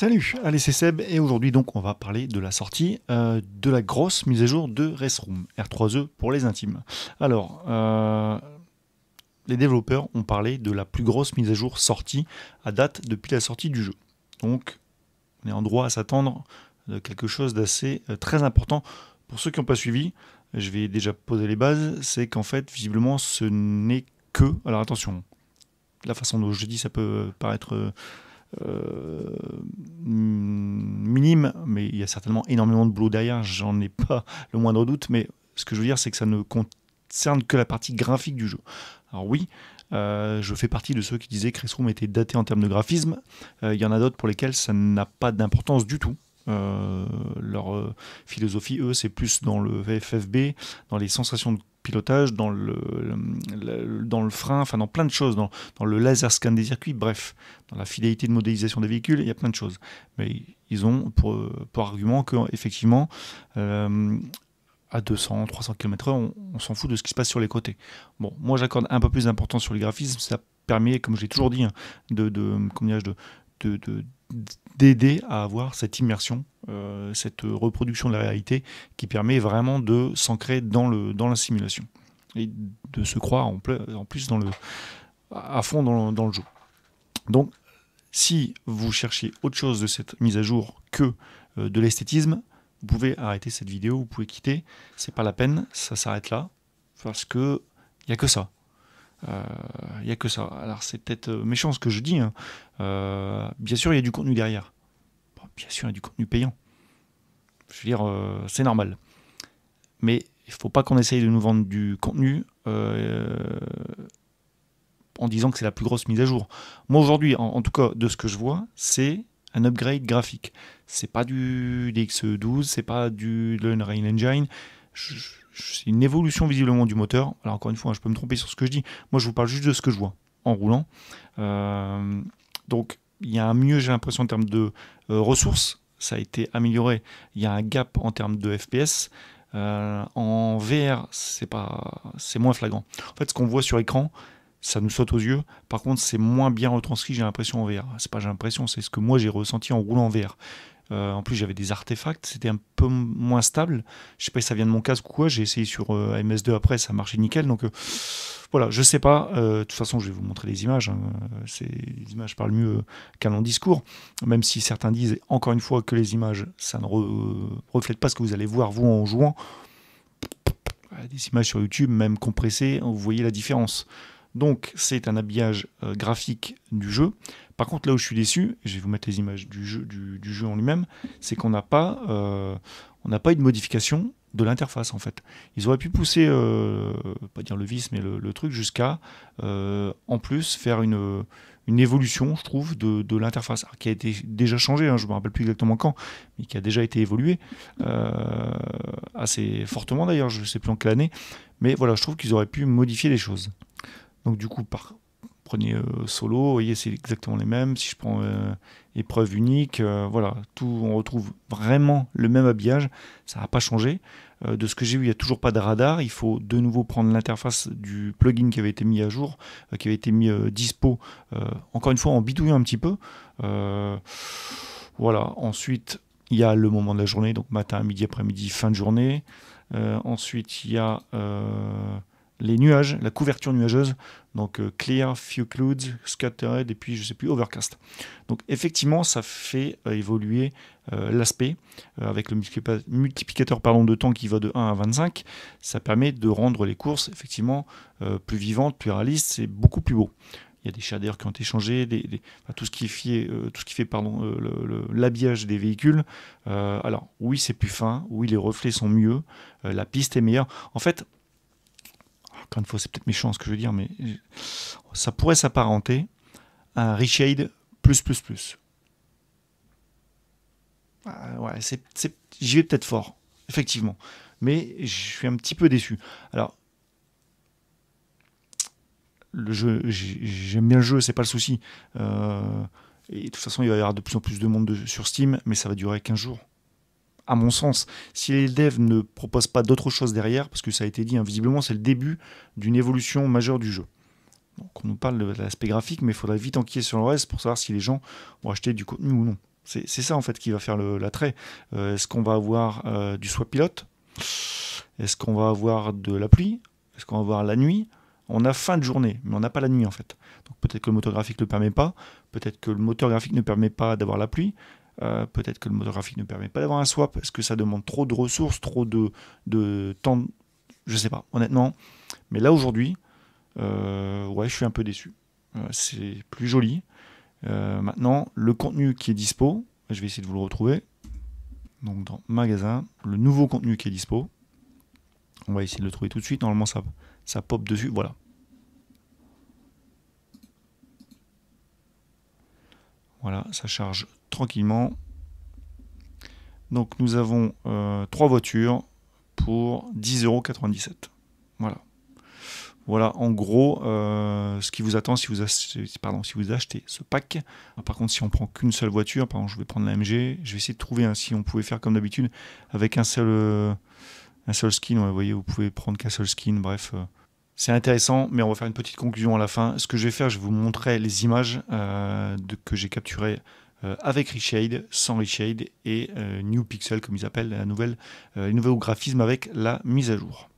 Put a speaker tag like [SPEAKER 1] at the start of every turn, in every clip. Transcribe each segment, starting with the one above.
[SPEAKER 1] Salut, allez c'est Seb et aujourd'hui donc on va parler de la sortie euh, de la grosse mise à jour de Restroom, R3E pour les intimes. Alors, euh, les développeurs ont parlé de la plus grosse mise à jour sortie à date depuis la sortie du jeu. Donc on est en droit à s'attendre à quelque chose d'assez euh, très important. Pour ceux qui n'ont pas suivi, je vais déjà poser les bases, c'est qu'en fait visiblement ce n'est que... Alors attention, la façon dont je dis ça peut paraître euh, minime, mais il y a certainement énormément de boulot derrière, j'en ai pas le moindre doute, mais ce que je veux dire, c'est que ça ne concerne que la partie graphique du jeu. Alors oui, euh, je fais partie de ceux qui disaient que Chris était daté en termes de graphisme, euh, il y en a d'autres pour lesquels ça n'a pas d'importance du tout. Euh, leur euh, philosophie, eux, c'est plus dans le VFFB dans les sensations de pilotage, dans le, dans le frein, enfin dans plein de choses, dans, dans, le laser scan des circuits, bref, dans la fidélité de modélisation des véhicules, il y a plein de choses. Mais ils ont pour, pour argument qu'effectivement, euh, à 200, 300 km/h, on, s'en fout de ce qui se passe sur les côtés. Bon, moi j'accorde un peu plus d'importance sur le graphisme, ça permet, comme j'ai toujours dit, hein, de, de, de d'aider à avoir cette immersion, euh, cette reproduction de la réalité qui permet vraiment de s'ancrer dans, dans la simulation et de se croire en, plus dans le, à fond dans le, jeu. Donc, si vous cherchez autre chose de cette mise à jour que euh, de l'esthétisme, vous pouvez arrêter cette vidéo, vous pouvez quitter, c'est pas la peine, ça s'arrête là, parce que il n'y a que ça. Il euh, n'y a que ça. Alors c'est peut-être euh, méchant ce que je dis. Hein. Euh, bien sûr, il y a du contenu derrière. bien sûr, il y a du contenu payant. Je veux dire, c'est normal. Mais il ne faut pas qu'on essaye de nous vendre du contenu en disant que c'est la plus grosse mise à jour. Moi aujourd'hui, en, tout cas de ce que je vois, c'est un upgrade graphique. C'est pas du DX12, c'est pas du Unreal Engine c'est une évolution visiblement du moteur. Alors encore une fois, hein, je peux me tromper sur ce que je dis. Moi, je vous parle juste de ce que je vois en roulant. Euh, donc, il y a un mieux, j'ai l'impression, en termes de euh, ressources. Ça a été amélioré. Il y a un gap en termes de FPS. Euh, en VR, c'est pas, c'est moins flagrant. En fait, ce qu'on voit sur écran, ça nous saute aux yeux. Par contre, c'est moins bien retranscrit, j'ai l'impression en VR. C'est pas j'ai l'impression, c'est ce que moi j'ai ressenti en roulant en VR. Euh, en plus, j'avais des artefacts, c'était un peu moins stable. Je sais pas si ça vient de mon casque ou quoi. J'ai essayé sur euh, MS2 après, ça marchait nickel. Donc euh, voilà, je sais pas. de toute façon, je vais vous montrer les images. Hein. C'est Les images parlent mieux qu'un long discours. Même si certains disent encore une fois que les images, ça ne reflète pas ce que vous allez voir vous en jouant. Des images sur YouTube, même compressées, vous voyez la différence. Donc c'est un habillage graphique du jeu. Par contre, là où je suis déçu, je vais vous mettre les images du jeu, en lui-même, c'est qu'on n'a pas, euh, pas eu de modification de l'interface en fait. Ils auraient pu pousser, euh, pas dire le vice, mais le, truc jusqu'à euh, en plus faire une, évolution, je trouve, de, l'interface qui a été déjà changée. je hein, je me rappelle plus exactement quand, mais qui a déjà été évoluée assez fortement d'ailleurs. Je ne sais plus en quelle année, mais voilà, je trouve qu'ils auraient pu modifier les choses. Donc du coup, par, prenez euh, solo, vous voyez, c'est exactement les mêmes. Si je prends euh, épreuve unique, euh, voilà, tout, on retrouve vraiment le même habillage. Ça n'a pas changé. de ce que j'ai vu, il n'y a toujours pas de radar. Il faut de nouveau prendre l'interface du plugin qui avait été mis à jour, qui avait été mis dispo, encore une fois, en bidouillant un petit peu. voilà, ensuite, il y a le moment de la journée, donc matin, midi, après-midi, fin de journée. ensuite, il y a les nuages, la couverture nuageuse, donc euh, clear, few clouds, scattered et puis je sais plus overcast. Donc effectivement, ça fait euh, évoluer euh, l'aspect avec le multiplicateur pardon, de temps qui va de 1 à 25. Ça permet de rendre les courses effectivement plus vivantes, plus réalistes, c'est beaucoup plus beau. Il y a des shaders qui ont été changés, des, tout ce qui fait, tout ce qui fait pardon, l'habillage des véhicules. alors oui, c'est plus fin, oui, les reflets sont mieux, la piste est meilleure. En fait, encore une fois, c'est peut-être méchant ce que je veux dire, mais ça pourrait s'apparenter à un reshade plus plus plus. Ah, ouais, c'est, j'y vais peut-être fort, effectivement, mais je suis un petit peu déçu. Alors, le jeu, j'aime bien le jeu, c'est pas le souci. Euh, et de toute façon, il va y avoir de plus en plus de monde sur Steam, mais ça va durer 15 jours à mon sens. Si les devs ne proposent pas d'autre chose derrière, parce que ça a été dit, invisiblement, hein, c'est le début d'une évolution majeure du jeu. Donc on nous parle de l'aspect graphique, mais il faudrait vite enquiller sur le reste pour savoir si les gens vont acheter du contenu ou non. C'est ça en fait qui va faire l'attrait. Euh, est-ce qu'on va avoir euh, du swap pilote Est-ce qu'on va avoir de la pluie Est-ce qu'on va avoir la nuit On a fin de journée, mais on n'a pas la nuit en fait. Donc peut-être que le moteur graphique ne le permet pas, peut-être que le moteur graphique ne permet pas d'avoir la pluie, euh, peut-être que le mode graphique ne permet pas d'avoir un swap. parce que ça demande trop de ressources, trop de, de temps Je sais pas, honnêtement. Mais là, aujourd'hui, euh, ouais, je suis un peu déçu. Euh, c'est plus joli. maintenant, le contenu qui est dispo, je vais essayer de vous le retrouver. Donc, dans magasin, le nouveau contenu qui est dispo. On va essayer de le trouver tout de suite. Normalement, ça, ça pop dessus. Voilà, Voilà, ça charge tranquillement. Donc nous avons euh, trois voitures pour 10,97€. Voilà. Voilà en gros euh, ce qui vous attend si vous, achetez, pardon, si vous achetez ce pack. Ah, par contre, si on prend qu'une seule voiture, par exemple, je vais prendre la MG, je vais essayer de trouver un hein, si on pouvait faire comme d'habitude avec un seul, euh, un seul skin. vous voyez, vous pouvez prendre qu'un seul skin. Bref, c'est intéressant, mais on va faire une petite conclusion à la fin. Ce que je vais faire, je vais vous montrer les images de, que j'ai capturées euh, avec Reshade, sans Reshade et euh, New Pixel, comme ils appellent la nouvelle, euh, les nouveaux graphismes avec la mise à jour.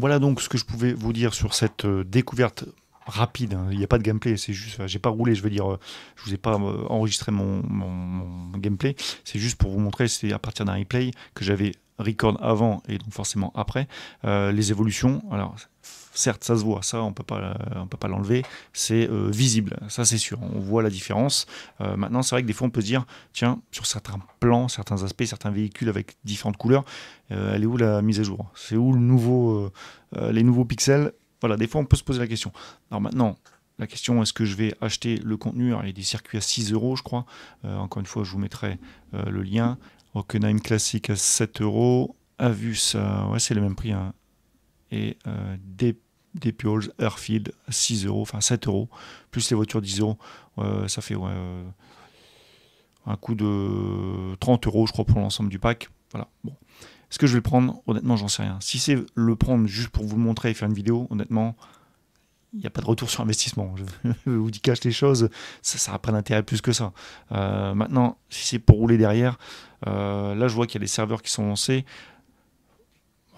[SPEAKER 1] Voilà donc ce que je pouvais vous dire sur cette euh, découverte rapide. Hein. Il n'y a pas de gameplay, c'est juste, j'ai pas roulé, je veux dire, euh, je vous ai pas euh, enregistré mon, gameplay. C'est juste pour vous montrer, c'est à partir d'un replay que j'avais record avant et donc forcément après les évolutions. Alors certes, ça se voit, ça, on peut pas, peut pas l'enlever. C'est euh, visible, ça, c'est sûr. On voit la différence. Euh, maintenant, c'est vrai que des fois, on peut se dire, tiens, sur certains plans, certains aspects, certains véhicules avec différentes couleurs, euh, elle est où la mise à jour C'est où le nouveau, les nouveaux pixels Voilà, des fois, on peut se poser la question. Alors maintenant, la question est-ce que je vais acheter le contenu Il y a des circuits à 6 euros, je crois. encore une fois, je vous mettrai le lien. Hockenheim Classic à 7 euros. Avus, ouais, c'est le même prix, hein et euh, des, des Pioles Airfield 6 euros, enfin 7 euros, plus les voitures 10 euros, ça fait euh, un coût de 30 euros, je crois, pour l'ensemble du pack. Voilà. Bon. Est-ce que je vais le prendre Honnêtement, j'en sais rien. Si c'est le prendre juste pour vous montrer et faire une vidéo, honnêtement, il n'y a pas de retour sur investissement. Je vous dis cache les choses, ça n'a pas d'intérêt plus que ça. Euh, maintenant, si c'est pour rouler derrière, là je vois qu'il y a des serveurs qui sont lancés.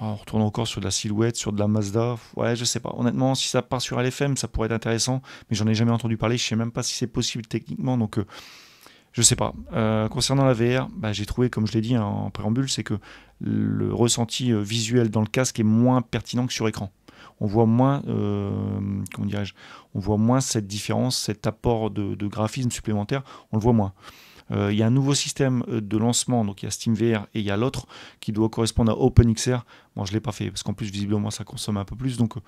[SPEAKER 1] Ah, on retourne encore sur de la silhouette, sur de la Mazda. Ouais, je sais pas. Honnêtement, si ça part sur LFM, ça pourrait être intéressant, mais j'en ai jamais entendu parler. Je sais même pas si c'est possible techniquement, donc euh, je sais pas. Euh, concernant la VR, bah, j'ai trouvé, comme je l'ai dit hein, en préambule, c'est que le ressenti euh, visuel dans le casque est moins pertinent que sur écran. On voit moins, comment dirais-je, on voit moins cette différence, cet apport de graphisme supplémentaire. On le voit moins. Euh, il y a un nouveau système euh, de lancement, donc il y a SteamVR et il y a l'autre qui doit correspondre à OpenXR. Moi, je ne l'ai pas fait parce qu'en plus, visiblement, ça consomme un peu plus, donc euh,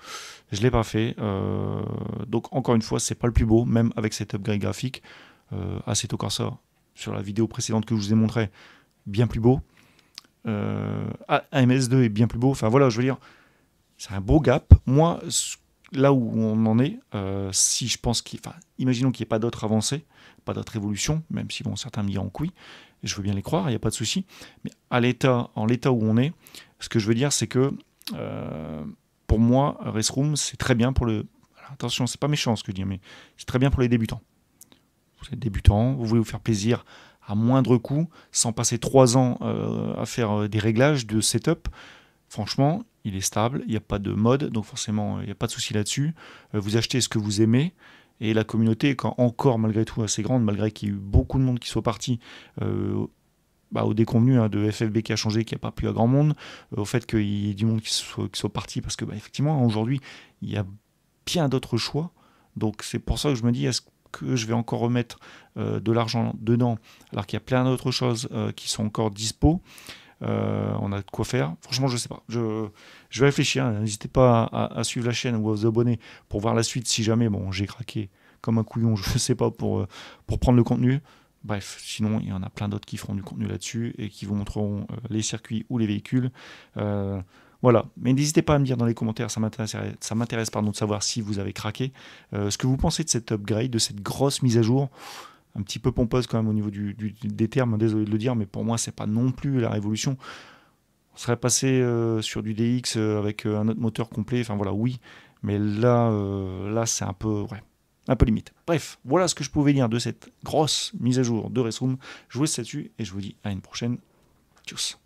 [SPEAKER 1] je ne l'ai pas fait. donc, encore une fois, c'est pas le plus beau, même avec cet upgrade graphique. Assetto ça sur la vidéo précédente que je vous ai montré, bien plus beau. Euh, AMS2 est bien plus beau. Enfin voilà, je veux dire, c'est un beau gap. Moi, là où on en est, si je pense qu'il. Enfin, imaginons qu'il n'y ait pas d'autres avancées, pas d'autre révolution, même si bon, certains me diront en et je veux bien les croire, il n'y a pas de souci. Mais à l'état, en l'état où on est, ce que je veux dire, c'est que euh, pour moi, Restroom, c'est très bien pour le. attention, c'est pas méchant ce que je dis, mais c'est très bien pour les débutants. Vous êtes débutant, vous voulez vous faire plaisir à moindre coût, sans passer trois ans euh, à faire euh, des réglages de setup. Franchement, il est stable, il n'y a pas de mode, donc forcément, il n'y a pas de souci là-dessus. vous achetez ce que vous aimez, et la communauté, encore malgré tout assez grande, malgré qu'il y ait eu beaucoup de monde qui soit parti, euh, bah, au déconvenu hein, de FFB qui a changé, qui n'a pas plu à grand monde, euh, au fait qu'il y ait du monde qui soit, soit parti, parce que bah, effectivement, aujourd'hui, il y a bien d'autres choix. Donc c'est pour ça que je me dis, est-ce que je vais encore remettre euh, de l'argent dedans, alors qu'il y a plein d'autres choses qui sont encore dispo euh, on a de quoi faire. Franchement, je sais pas. Je, je vais réfléchir. Hein. N'hésitez pas à, suivre la chaîne ou à vous abonner pour voir la suite si jamais bon, j'ai craqué comme un couillon, je sais pas, pour, euh, pour prendre le contenu. Bref, sinon, il y en a plein d'autres qui feront du contenu là-dessus et qui vous montreront euh, les circuits ou les véhicules. voilà, mais n'hésitez pas à me dire dans les commentaires, ça m'intéresse pardon, de savoir si vous avez craqué, ce que vous pensez de cette upgrade, de cette grosse mise à jour un petit peu pompeuse quand même au niveau des termes, désolé de le dire, mais pour moi, c'est pas non plus la révolution. On serait passé euh, sur du DX euh, avec euh, un autre moteur complet, enfin voilà, oui, mais là, là c'est un peu, ouais, un peu limite. Bref, voilà ce que je pouvais dire de cette grosse mise à jour de Restroom. Je vous laisse là-dessus et je vous dis à une prochaine. Tchuss